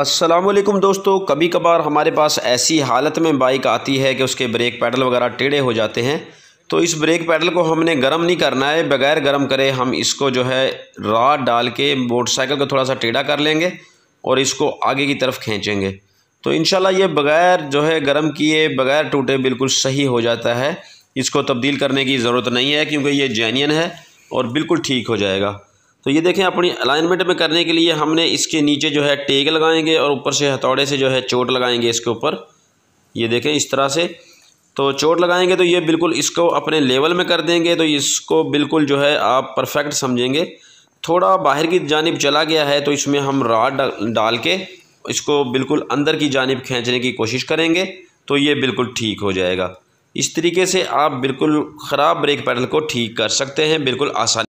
असलम दोस्तों कभी कभार हमारे पास ऐसी हालत में बाइक आती है कि उसके ब्रेक पैडल वगैरह टेढ़े हो जाते हैं तो इस ब्रेक पैडल को हमने गर्म नहीं करना है बगैर गर्म करे हम इसको जो है रॉड डाल के मोटरसाइकिल को थोड़ा सा टेढ़ा कर लेंगे और इसको आगे की तरफ खींचेंगे तो इन ये बग़ैर जो है गर्म किए बग़ैर टूटे बिल्कुल सही हो जाता है इसको तब्दील करने की ज़रूरत नहीं है क्योंकि ये जैनियन है और बिल्कुल ठीक हो जाएगा तो ये देखें अपनी अलाइनमेंट में करने के लिए हमने इसके नीचे जो है टेक लगाएंगे और ऊपर से हथौड़े से जो है चोट लगाएंगे इसके ऊपर ये देखें इस तरह से तो चोट लगाएंगे तो ये बिल्कुल इसको अपने लेवल में कर देंगे तो इसको बिल्कुल जो है आप परफेक्ट समझेंगे थोड़ा बाहर की जानब चला गया है तो इसमें हम राड डाल के इसको बिल्कुल अंदर की जानब खींचने की कोशिश करेंगे तो ये बिल्कुल ठीक हो जाएगा इस तरीके से आप बिल्कुल ख़राब ब्रेक पैडल को ठीक कर सकते हैं बिल्कुल आसानी